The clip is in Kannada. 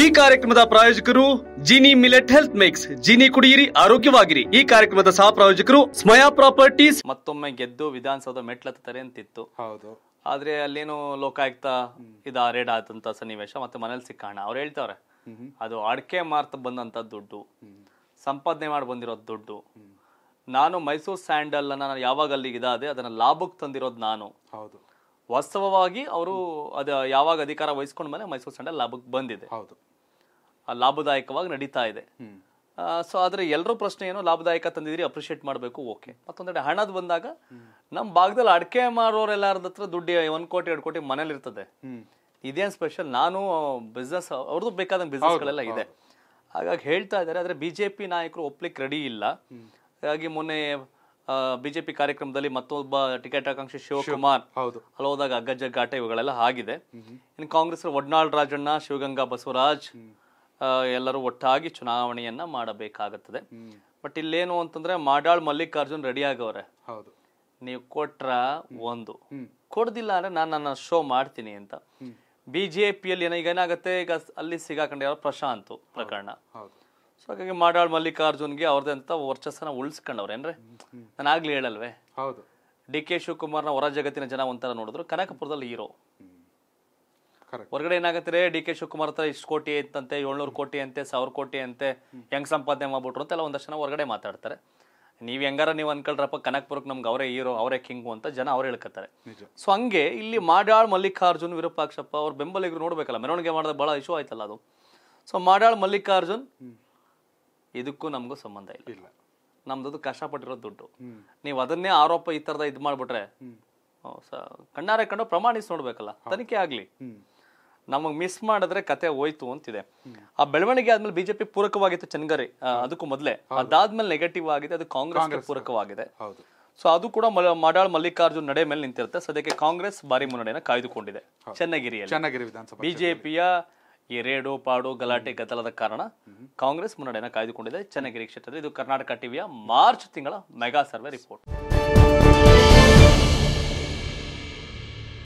ಈ ಕಾರ್ಯಕ್ರಮದ ಪ್ರಾಯೋಜಕರು Jeeni millet health mix Jeeni ಕುಡಿಯಿರಿ ಆರೋಗ್ಯವಾಗಿರಿ ಈ ಕಾರ್ಯಕ್ರಮದ ಸಹ ಪ್ರಾಯೋಜಕರು ಸ್ಮಯಾ ಪ್ರಾಪರ್ಟೀಸ್ ಮತ್ತೊಮ್ಮೆ ಗೆದ್ದು ವಿಧಾನಸೌಧ ಮೆಟ್ಲತ್ತಾರೆ ಅಂತಿತ್ತು ಹೌದು ಆದ್ರೆ ಅಲ್ಲೇನು ಲೋಕಾಯುಕ್ತ ಇದ ರೇಡ್ ಆದಂತ ಸನ್ನಿವೇಶ ಮತ್ತೆ ಮನೇಲಿ ಸಿಕ್ಕಾಣ ಅವ್ರು ಹೇಳ್ತಾವ್ರೆ ಅದು ಅಡಕೆ ಮಾರ್ತ ಬಂದಂತ ದುಡ್ಡು ಸಂಪಾದನೆ ಮಾಡಿ ಬಂದಿರೋದು ದುಡ್ಡು ನಾನು ಮೈಸೂರು ಸ್ಯಾಂಡಲ್ ನಾನು ಯಾವಾಗ ಅಲ್ಲಿಗೆ ಇದಾದೆ ಅದನ್ನ ಲಾಭಕ್ಕೆ ತಂದಿರೋದು ನಾನು ಹೌದು ವಾಸ್ತವವಾಗಿ ಅವರು ಅದ ಯಾವಾಗ ಅಧಿಕಾರ ವಹಿಸ್ಕೊಂಡ ಮೇಲೆ ಮೈಸೂರು ಸಂಡೆ ಲಾಭಕ್ಕೆ ಬಂದಿದೆ ಹೌದು ಲಾಭದಾಯಕವಾಗಿ ನಡೀತಾ ಇದೆ ಸೊ ಆದ್ರೆ ಎಲ್ಲರೂ ಪ್ರಶ್ನೆ ಏನು ಲಾಭದಾಯಕ ತಂದಿದ್ರಿ ಅಪ್ರಿಷಿಯೇಟ್ ಮಾಡಬೇಕು ಓಕೆ ಮತ್ತೊಂದೆಡೆ ಹಣದ ಬಂದಾಗ ನಮ್ಮ ಭಾಗದಲ್ಲಿ ಅಡಕೆ ಮಾಡೋರೆಲ್ಲಾರದ ಹತ್ರ ದುಡ್ಡು ಒಂದ್ ಕೋಟಿ ಎರಡು ಕೋಟಿ ಮನೇಲಿರ್ತದೆ ಇರ್ತದೆ ಇದೇನು ಸ್ಪೆಷಲ್ ನಾನು ಬಿಸ್ನೆಸ್ ಅವ್ರದ್ದು ಬೇಕಾದ ಬಿಸ್ನೆಸ್ಗಳೆಲ್ಲ ಇದೆ ಹಾಗಾಗಿ ಹೇಳ್ತಾ ಇದ್ದಾರೆ ಆದ್ರೆ ಬಿಜೆಪಿ ನಾಯಕರು ಒಪ್ಲಿಕ್ ರೆಡಿ ಇಲ್ಲ ಹಾಗಾಗಿ ಮೊನ್ನೆ ಬಿಜೆಪಿ ಕಾರ್ಯಕ್ರಮದಲ್ಲಿ ಮತ್ತೊಬ್ಬ ಟಿಕೆಟ್ ಆಕಾಂಕ್ಷಿ ಶಿವಕುಮಾರ್ ಅಲ್ಲಿ ಹೋದಾಗ ಅಗ್ಗಜ್ಜ ಇವುಗಳೆಲ್ಲ ಆಗಿದೆ ಇನ್ನು ಕಾಂಗ್ರೆಸ್ ಒಡ್ನಾಳ್ ರಾಜಣ್ಣ ಶಿವಗಂಗಾ ಬಸವರಾಜ್ ಎಲ್ಲರೂ ಒಟ್ಟಾಗಿ ಚುನಾವಣೆಯನ್ನ ಮಾಡಬೇಕಾಗುತ್ತದೆ ಬಟ್ ಇಲ್ಲೇನು ಅಂತಂದ್ರೆ ಮಾಡಾಳ್ ಮಲ್ಲಿಕಾರ್ಜುನ್ ರೆಡಿ ಆಗವ್ರೆ ನೀವು ಕೊಟ್ರ ಒಂದು ಕೊಡ್ದಿಲ್ಲ ಅಂದ್ರೆ ನಾನು ನನ್ನ ಶೋ ಮಾಡ್ತೀನಿ ಅಂತ ಬಿಜೆಪಿಯಲ್ಲಿ ಏನೋ ಈಗ ಏನಾಗುತ್ತೆ ಈಗ ಅಲ್ಲಿ ಸಿಗಾಕೊಂಡು ಪ್ರಶಾಂತ್ ಪ್ರಕರಣ ಸೊ ಹಾಗಾಗಿ ಮಾಡಾಳ್ ಮಲ್ಲಿಕಾರ್ಜುನ್ಗೆ ಅವ್ರದ್ದೇ ಅಂತ ವರ್ಚಸ್ಸನ್ನ ಉಳಿಸ್ಕೊಂಡವ್ರೆ ಏನ್ರಿ ನಾನು ಆಗ್ಲಿ ಹೇಳಲ್ವೇ ಹೌದು ಡಿ ಕೆ ಶಿವಕುಮಾರ್ನ ಹೊರ ಜಗತ್ತಿನ ಜನ ಒಂಥರ ನೋಡಿದ್ರು ಕನಕಪುರದಲ್ಲಿ ಹೀರೋ ಹೊರಗಡೆ ಏನಾಗತ್ತೆ ಡಿ ಕೆ ಶಿವಕುಮಾರ್ ಹತ್ರ ಇಷ್ಟು ಕೋಟಿ ಅಂತಂತೆ ಏಳ್ನೂರು ಕೋಟಿ ಅಂತೆ ಸಾವಿರ ಕೋಟಿ ಅಂತೆ ಹೆಂಗ್ ಸಂಪಾದನೆ ಮಾಡ್ಬಿಟ್ರು ಎಲ್ಲ ಒಂದಷ್ಟು ಜನ ಹೊರಗಡೆ ಮಾತಾಡ್ತಾರೆ ನೀವು ಹೆಂಗಾರ ನೀವು ಅನ್ಕೊಳ್ರಪ್ಪ ಕನಕಪುರಕ್ಕೆ ನಮ್ಗೆ ಅವರೇ ಹೀರೋ ಅವರೇ ಕಿಂಗು ಅಂತ ಜನ ಅವ್ರು ಹೇಳ್ಕತ್ತಾರೆ ಸೊ ಹಂಗೆ ಇಲ್ಲಿ ಮಾಡಾಳ್ ಮಲ್ಲಿಕಾರ್ಜುನ್ ವಿರೂಪಾಕ್ಷಪ್ಪ ಅವ್ರ ಬೆಂಬಲಿಗರು ನೋಡ್ಬೇಕಲ್ಲ ಮೆರವಣಿಗೆ ಮಾಡಿದ ಬಹಳ ಇಶ್ಯೂ ಆಯ್ತಲ್ಲ ಅದು ಸೊ ಮಾಡಾಳ್ ಮಲ್ಲಿಕಾರ್ಜುನ್ ಇದಕ್ಕೂ ನಮಗೂ ಸಂಬಂಧ ಇಲ್ಲ ನಮ್ದು ಕಷ್ಟಪಟ್ಟಿರೋ ದುಡ್ಡು ನೀವು ಅದನ್ನೇ ಆರೋಪ ಈ ತರದ ಇದು ಮಾಡ್ಬಿಟ್ರೆ ಕಣ್ಣಾರೆ ಕಂಡು ಪ್ರಮಾಣಿಸಿ ನೋಡ್ಬೇಕಲ್ಲ ತನಿಖೆ ಆಗ್ಲಿ ನಮಗ್ ಮಿಸ್ ಮಾಡಿದ್ರೆ ಕತೆ ಹೋಯ್ತು ಅಂತಿದೆ ಆ ಬೆಳವಣಿಗೆ ಆದ್ಮೇಲೆ ಬಿಜೆಪಿ ಪೂರಕವಾಗಿತ್ತು ಚನ್ಗರಿ ಅದಕ್ಕೂ ಮೊದಲೇ ಅದಾದ್ಮೇಲೆ ನೆಗೆಟಿವ್ ಆಗಿದೆ ಅದು ಕಾಂಗ್ರೆಸ್ ಪೂರಕವಾಗಿದೆ ಸೊ ಅದು ಕೂಡ ಮಾಡಾಳ್ ಮಲ್ಲಿಕಾರ್ಜುನ್ ನಡೆ ಮೇಲೆ ನಿಂತಿರುತ್ತೆ ಸದ್ಯಕ್ಕೆ ಕಾಂಗ್ರೆಸ್ ಭಾರಿ ಮುನ್ನಡೆಯನ್ನು ಕಾಯ್ದುಕೊಂಡಿದೆ ಚನ್ನಗಿರಿಯಲ್ಲಿ ಬಿಜೆಪಿಯ ಈ ರೇಡು ಪಾಡು ಗಲಾಟೆ ಗದ್ದಲದ ಕಾರಣ ಕಾಂಗ್ರೆಸ್ ಮುನ್ನಡೆಯನ್ನು ಕಾಯ್ದುಕೊಂಡಿದೆ ಚನ್ನಗಿರಿ ಕ್ಷೇತ್ರದ ಇದು ಕರ್ನಾಟಕ ಟಿವಿಯ ಮಾರ್ಚ್ ತಿಂಗಳ ಮೆಗಾ ಸರ್ವೆ ರಿಪೋರ್ಟ್